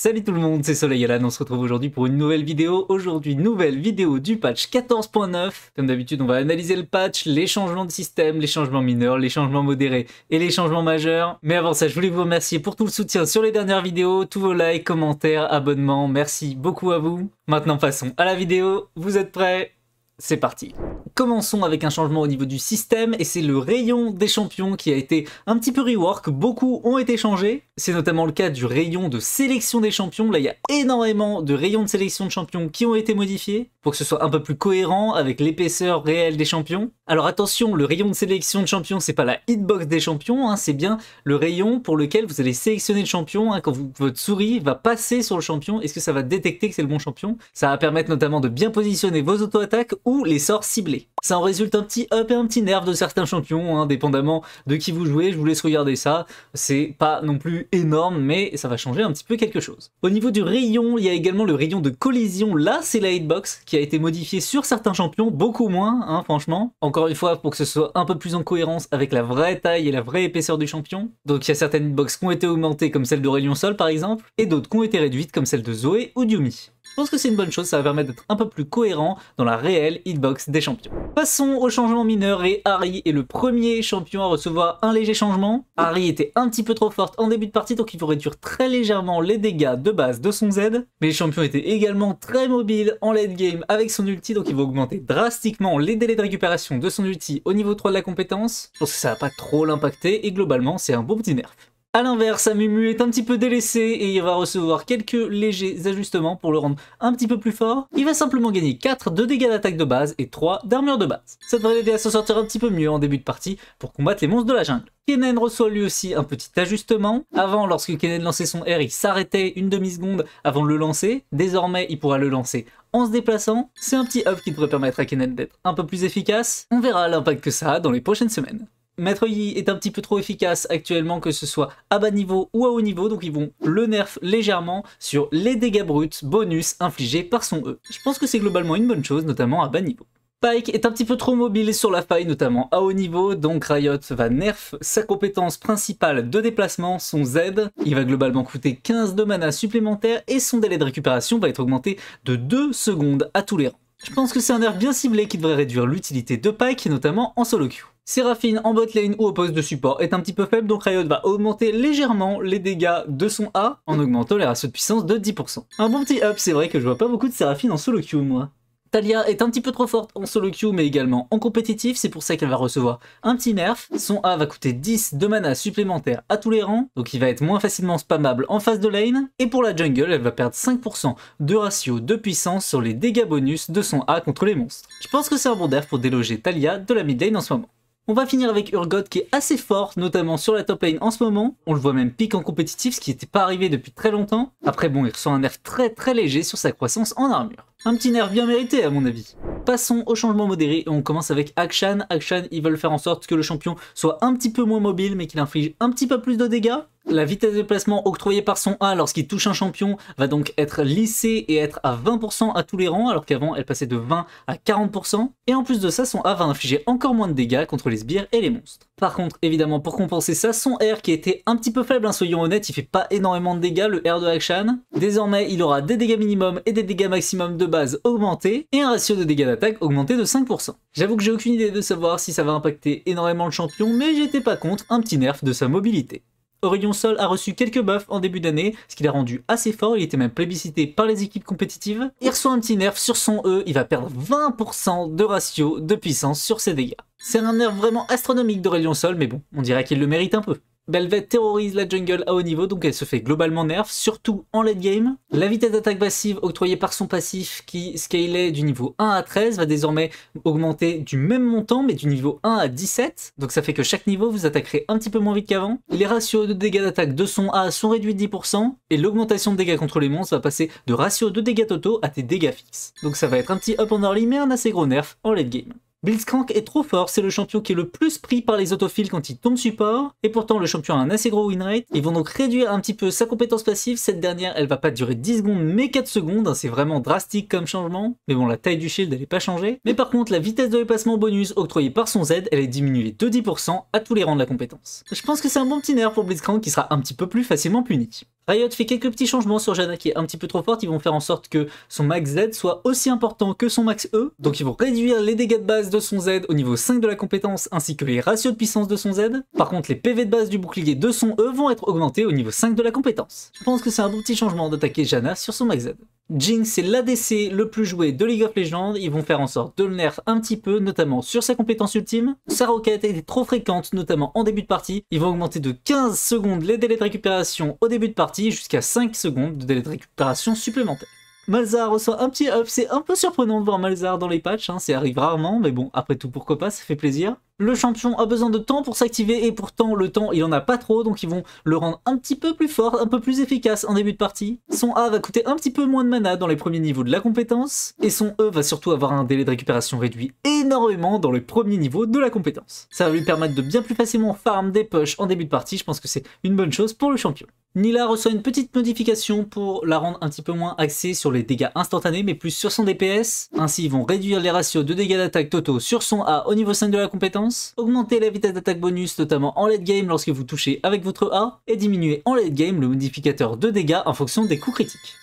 Salut tout le monde, c'est Soleil Alan, on se retrouve aujourd'hui pour une nouvelle vidéo. Aujourd'hui, nouvelle vidéo du patch 14.9. Comme d'habitude, on va analyser le patch, les changements de système, les changements mineurs, les changements modérés et les changements majeurs. Mais avant ça, je voulais vous remercier pour tout le soutien sur les dernières vidéos, tous vos likes, commentaires, abonnements, merci beaucoup à vous. Maintenant, passons à la vidéo, vous êtes prêts C'est parti Commençons avec un changement au niveau du système et c'est le rayon des champions qui a été un petit peu rework, beaucoup ont été changés. C'est notamment le cas du rayon de sélection des champions, là il y a énormément de rayons de sélection de champions qui ont été modifiés pour que ce soit un peu plus cohérent avec l'épaisseur réelle des champions. Alors attention, le rayon de sélection de champions c'est pas la hitbox des champions, hein, c'est bien le rayon pour lequel vous allez sélectionner le champion hein, quand votre souris va passer sur le champion, est-ce que ça va détecter que c'est le bon champion Ça va permettre notamment de bien positionner vos auto-attaques ou les sorts ciblés. Ça en résulte un petit up et un petit nerf de certains champions, indépendamment hein, de qui vous jouez, je vous laisse regarder ça. C'est pas non plus énorme, mais ça va changer un petit peu quelque chose. Au niveau du rayon, il y a également le rayon de collision. Là, c'est la hitbox qui a été modifiée sur certains champions, beaucoup moins, hein, franchement. Encore une fois, pour que ce soit un peu plus en cohérence avec la vraie taille et la vraie épaisseur du champion. Donc il y a certaines hitbox qui ont été augmentées, comme celle de Rayon Sol par exemple, et d'autres qui ont été réduites, comme celle de Zoé ou Yumi. Je pense que c'est une bonne chose, ça va permettre d'être un peu plus cohérent dans la réelle hitbox des champions. Passons au changement mineur et Harry est le premier champion à recevoir un léger changement. Harry était un petit peu trop forte en début de partie donc il faut réduire très légèrement les dégâts de base de son Z. Mais le champion était également très mobile en late game avec son ulti donc il va augmenter drastiquement les délais de récupération de son ulti au niveau 3 de la compétence. Je pense que ça va pas trop l'impacter et globalement c'est un bon petit nerf. A l'inverse, Amumu est un petit peu délaissé et il va recevoir quelques légers ajustements pour le rendre un petit peu plus fort. Il va simplement gagner 4 de dégâts d'attaque de base et 3 d'armure de base. Ça devrait l'aider à se sortir un petit peu mieux en début de partie pour combattre les monstres de la jungle. Kenen reçoit lui aussi un petit ajustement. Avant, lorsque Kenen lançait son R, il s'arrêtait une demi-seconde avant de le lancer. Désormais, il pourra le lancer en se déplaçant. C'est un petit up qui devrait permettre à Kenen d'être un peu plus efficace. On verra l'impact que ça a dans les prochaines semaines. Maître Yi est un petit peu trop efficace actuellement, que ce soit à bas niveau ou à haut niveau, donc ils vont le nerf légèrement sur les dégâts bruts bonus infligés par son E. Je pense que c'est globalement une bonne chose, notamment à bas niveau. Pike est un petit peu trop mobile sur la faille, notamment à haut niveau, donc Riot va nerf sa compétence principale de déplacement, son Z. Il va globalement coûter 15 de mana supplémentaire et son délai de récupération va être augmenté de 2 secondes à tous les rangs. Je pense que c'est un nerf bien ciblé qui devrait réduire l'utilité de Pike, notamment en solo queue. Séraphine en bot lane ou au poste de support est un petit peu faible, donc Riot va augmenter légèrement les dégâts de son A en mm. augmentant les ratios de puissance de 10%. Un bon petit up, c'est vrai que je vois pas beaucoup de Séraphine en solo queue moi. Talia est un petit peu trop forte en solo queue mais également en compétitif, c'est pour ça qu'elle va recevoir un petit nerf. Son A va coûter 10 de mana supplémentaire à tous les rangs, donc il va être moins facilement spammable en phase de lane. Et pour la jungle, elle va perdre 5% de ratio de puissance sur les dégâts bonus de son A contre les monstres. Je pense que c'est un bon nerf pour déloger Talia de la mid lane en ce moment. On va finir avec Urgot qui est assez fort, notamment sur la top lane en ce moment. On le voit même pique en compétitif, ce qui n'était pas arrivé depuis très longtemps. Après bon, il ressent un nerf très très léger sur sa croissance en armure. Un petit nerf bien mérité à mon avis. Passons au changement modéré et on commence avec Akshan. Akshan, ils veulent faire en sorte que le champion soit un petit peu moins mobile mais qu'il inflige un petit peu plus de dégâts. La vitesse de placement octroyée par son A lorsqu'il touche un champion va donc être lissée et être à 20% à tous les rangs, alors qu'avant elle passait de 20 à 40%. Et en plus de ça, son A va infliger encore moins de dégâts contre les sbires et les monstres. Par contre, évidemment, pour compenser ça, son R qui était un petit peu faible, hein, soyons honnêtes, il fait pas énormément de dégâts, le R de Akshan. Désormais, il aura des dégâts minimum et des dégâts maximum de base augmentés et un ratio de dégâts d'attaque augmenté de 5%. J'avoue que j'ai aucune idée de savoir si ça va impacter énormément le champion, mais j'étais pas contre un petit nerf de sa mobilité. Orion Sol a reçu quelques buffs en début d'année, ce qui l'a rendu assez fort, il était même plébiscité par les équipes compétitives. Il reçoit un petit nerf sur son E, il va perdre 20% de ratio de puissance sur ses dégâts. C'est un nerf vraiment astronomique d'Aurélion Sol, mais bon, on dirait qu'il le mérite un peu. Belvet terrorise la jungle à haut niveau, donc elle se fait globalement nerf, surtout en late game. La vitesse d'attaque passive octroyée par son passif qui scalait du niveau 1 à 13 va désormais augmenter du même montant, mais du niveau 1 à 17. Donc ça fait que chaque niveau, vous attaquerez un petit peu moins vite qu'avant. Les ratios de dégâts d'attaque de son A sont réduits de 10%, et l'augmentation de dégâts contre les monstres va passer de ratio de dégâts totaux à tes dégâts fixes. Donc ça va être un petit up en early, mais un assez gros nerf en late game. Blitzcrank est trop fort, c'est le champion qui est le plus pris par les autophiles quand il tombe support, et pourtant le champion a un assez gros win rate. Ils vont donc réduire un petit peu sa compétence passive, cette dernière elle va pas durer 10 secondes mais 4 secondes, c'est vraiment drastique comme changement, mais bon la taille du shield elle est pas changée. Mais par contre la vitesse de dépassement bonus octroyée par son Z elle est diminuée de 10% à tous les rangs de la compétence. Je pense que c'est un bon petit nerf pour Blitzcrank qui sera un petit peu plus facilement puni. Riot fait quelques petits changements sur Jana qui est un petit peu trop forte. Ils vont faire en sorte que son max Z soit aussi important que son max E. Donc ils vont réduire les dégâts de base de son Z au niveau 5 de la compétence ainsi que les ratios de puissance de son Z. Par contre, les PV de base du bouclier de son E vont être augmentés au niveau 5 de la compétence. Je pense que c'est un bon petit changement d'attaquer Jana sur son max Z. Jinx est l'ADC le plus joué de League of Legends, ils vont faire en sorte de le nerf un petit peu, notamment sur sa compétence ultime. Sa roquette est trop fréquente, notamment en début de partie, ils vont augmenter de 15 secondes les délais de récupération au début de partie jusqu'à 5 secondes de délais de récupération supplémentaires. Malzar reçoit un petit up, c'est un peu surprenant de voir Malzar dans les patchs, ça hein, arrive rarement, mais bon, après tout pourquoi pas, ça fait plaisir. Le champion a besoin de temps pour s'activer et pourtant le temps il en a pas trop donc ils vont le rendre un petit peu plus fort, un peu plus efficace en début de partie. Son A va coûter un petit peu moins de mana dans les premiers niveaux de la compétence et son E va surtout avoir un délai de récupération réduit énormément dans le premier niveau de la compétence. Ça va lui permettre de bien plus facilement farm des poches en début de partie, je pense que c'est une bonne chose pour le champion. Nila reçoit une petite modification pour la rendre un petit peu moins axée sur les dégâts instantanés mais plus sur son DPS. Ainsi ils vont réduire les ratios de dégâts d'attaque totaux sur son A au niveau 5 de la compétence augmenter la vitesse d'attaque bonus notamment en late game lorsque vous touchez avec votre A, et diminuer en late game le modificateur de dégâts en fonction des coups critiques.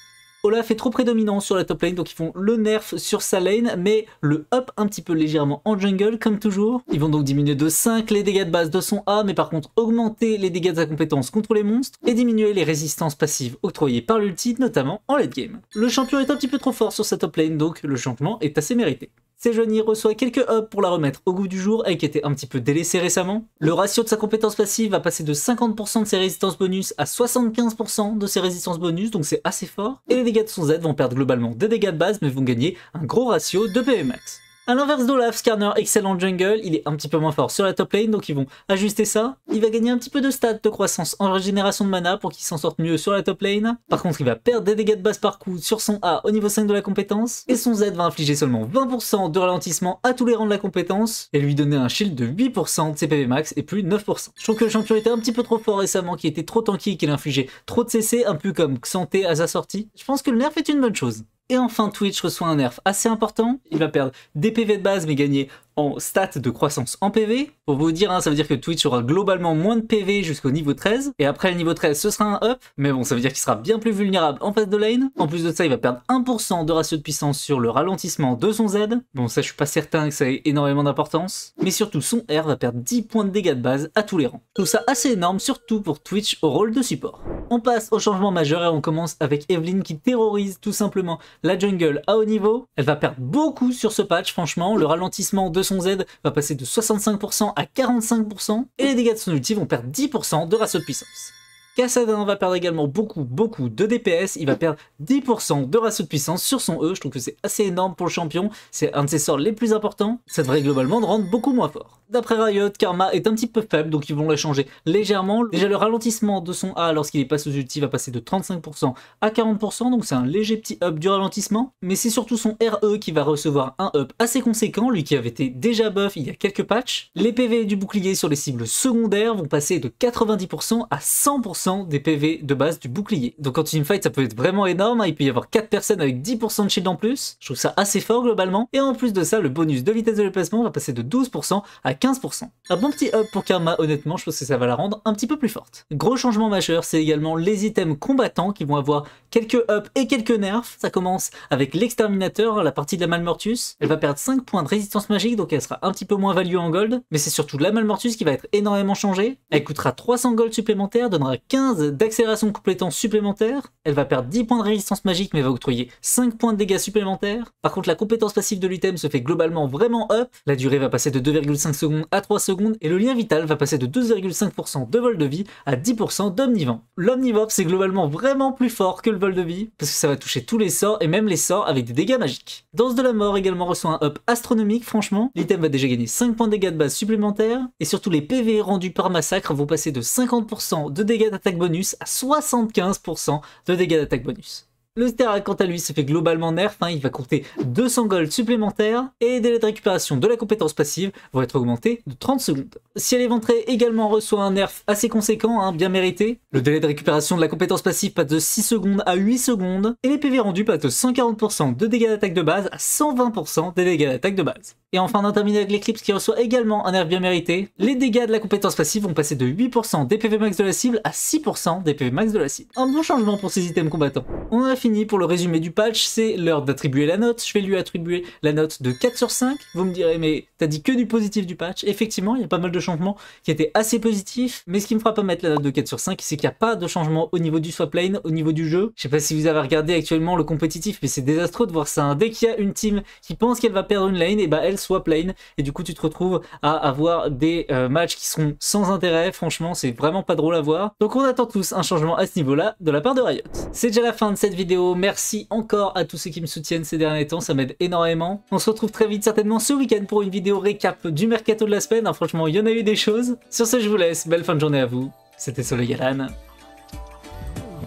Olaf est trop prédominant sur la top lane, donc ils font le nerf sur sa lane, mais le up un petit peu légèrement en jungle, comme toujours. Ils vont donc diminuer de 5 les dégâts de base de son A, mais par contre augmenter les dégâts de sa compétence contre les monstres, et diminuer les résistances passives octroyées par l'ulti, notamment en late game. Le champion est un petit peu trop fort sur sa top lane, donc le changement est assez mérité. Séjournier reçoit quelques hubs pour la remettre au goût du jour, et qui était un petit peu délaissée récemment. Le ratio de sa compétence passive va passer de 50% de ses résistances bonus à 75% de ses résistances bonus, donc c'est assez fort. Et les dégâts de son Z vont perdre globalement des dégâts de base, mais vont gagner un gros ratio de PV max. A l'inverse d'Olaf, Skarner, excellent jungle, il est un petit peu moins fort sur la top lane, donc ils vont ajuster ça. Il va gagner un petit peu de stats de croissance en régénération de mana pour qu'il s'en sorte mieux sur la top lane. Par contre, il va perdre des dégâts de base par coup sur son A au niveau 5 de la compétence, et son Z va infliger seulement 20% de ralentissement à tous les rangs de la compétence, et lui donner un shield de 8% de CPV max et plus 9%. Je trouve que le champion était un petit peu trop fort récemment, qui était trop tanky et qu'il infligeait trop de CC, un peu comme Xanté à sa sortie. Je pense que le nerf est une bonne chose. Et enfin, Twitch reçoit un nerf assez important. Il va perdre des PV de base, mais gagner en stats de croissance en PV. Pour vous dire, hein, ça veut dire que Twitch aura globalement moins de PV jusqu'au niveau 13. Et après le niveau 13, ce sera un up. Mais bon, ça veut dire qu'il sera bien plus vulnérable en face de lane. En plus de ça, il va perdre 1% de ratio de puissance sur le ralentissement de son Z. Bon, ça, je suis pas certain que ça ait énormément d'importance. Mais surtout, son R va perdre 10 points de dégâts de base à tous les rangs. Tout ça assez énorme, surtout pour Twitch au rôle de support. On passe au changement majeur et on commence avec Evelyn qui terrorise tout simplement la jungle à haut niveau. Elle va perdre beaucoup sur ce patch, franchement. Le ralentissement de son Z va passer de 65% à 45% et les dégâts de son ulti vont perdre 10% de ratio de puissance. Cassadin va perdre également beaucoup, beaucoup de DPS. Il va perdre 10% de ratio de puissance sur son E. Je trouve que c'est assez énorme pour le champion. C'est un de ses sorts les plus importants. Ça devrait globalement le rendre beaucoup moins fort. D'après Riot, Karma est un petit peu faible, donc ils vont la changer légèrement. Déjà, le ralentissement de son A lorsqu'il est pas sous ulti va passer de 35% à 40%, donc c'est un léger petit up du ralentissement. Mais c'est surtout son RE qui va recevoir un up assez conséquent, lui qui avait été déjà buff il y a quelques patchs. Les PV du bouclier sur les cibles secondaires vont passer de 90% à 100% des PV de base du bouclier. Donc en teamfight fight, ça peut être vraiment énorme. Hein. Il peut y avoir 4 personnes avec 10% de shield en plus. Je trouve ça assez fort globalement. Et en plus de ça, le bonus de vitesse de déplacement va passer de 12% à 15%. Un bon petit up pour Karma, honnêtement, je pense que ça va la rendre un petit peu plus forte. Gros changement majeur, c'est également les items combattants qui vont avoir quelques up et quelques nerfs. Ça commence avec l'exterminateur, la partie de la Malmortus. Elle va perdre 5 points de résistance magique, donc elle sera un petit peu moins value en gold. Mais c'est surtout la Malmortus qui va être énormément changée. Elle coûtera 300 gold supplémentaires, donnera 4 d'accélération complétant supplémentaire. Elle va perdre 10 points de résistance magique mais va octroyer 5 points de dégâts supplémentaires. Par contre la compétence passive de l'item se fait globalement vraiment up. La durée va passer de 2,5 secondes à 3 secondes et le lien vital va passer de 2,5% de vol de vie à 10% d'omnivant. L'omnivox c'est globalement vraiment plus fort que le vol de vie parce que ça va toucher tous les sorts et même les sorts avec des dégâts magiques. Danse de la mort également reçoit un up astronomique franchement. L'item va déjà gagner 5 points de dégâts de base supplémentaires et surtout les PV rendus par massacre vont passer de 50% de dégâts bonus à 75% de dégâts d'attaque bonus. Le Terra, quant à lui se fait globalement nerf, hein. il va compter 200 gold supplémentaires et les délais de récupération de la compétence passive vont être augmentés de 30 secondes. Si elle ventrée, également reçoit un nerf assez conséquent, hein, bien mérité, le délai de récupération de la compétence passive passe de 6 secondes à 8 secondes et les PV rendus passent de 140% de dégâts d'attaque de base à 120% des dégâts d'attaque de base. Et enfin d'en terminer avec l'éclipse qui reçoit également un nerf bien mérité, les dégâts de la compétence passive vont passer de 8% des PV max de la cible à 6% des PV max de la cible. Un bon changement pour ces items combattants. On pour le résumé du patch, c'est l'heure d'attribuer la note. Je vais lui attribuer la note de 4 sur 5. Vous me direz, mais t'as dit que du positif du patch. Effectivement, il y a pas mal de changements qui étaient assez positifs, mais ce qui me fera pas mettre la note de 4 sur 5, c'est qu'il n'y a pas de changement au niveau du swap lane, au niveau du jeu. Je sais pas si vous avez regardé actuellement le compétitif, mais c'est désastreux de voir ça. Hein. Dès qu'il y a une team qui pense qu'elle va perdre une lane, et eh bah ben, elle swap lane, et du coup tu te retrouves à avoir des euh, matchs qui sont sans intérêt. Franchement, c'est vraiment pas drôle à voir. Donc on attend tous un changement à ce niveau-là de la part de Riot. C'est déjà la fin de cette vidéo Merci encore à tous ceux qui me soutiennent ces derniers temps, ça m'aide énormément. On se retrouve très vite certainement ce week-end pour une vidéo récap du mercato de la semaine. Hein, franchement, il y en a eu des choses. Sur ce, je vous laisse. Belle fin de journée à vous. C'était Soleil Galan.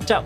Ciao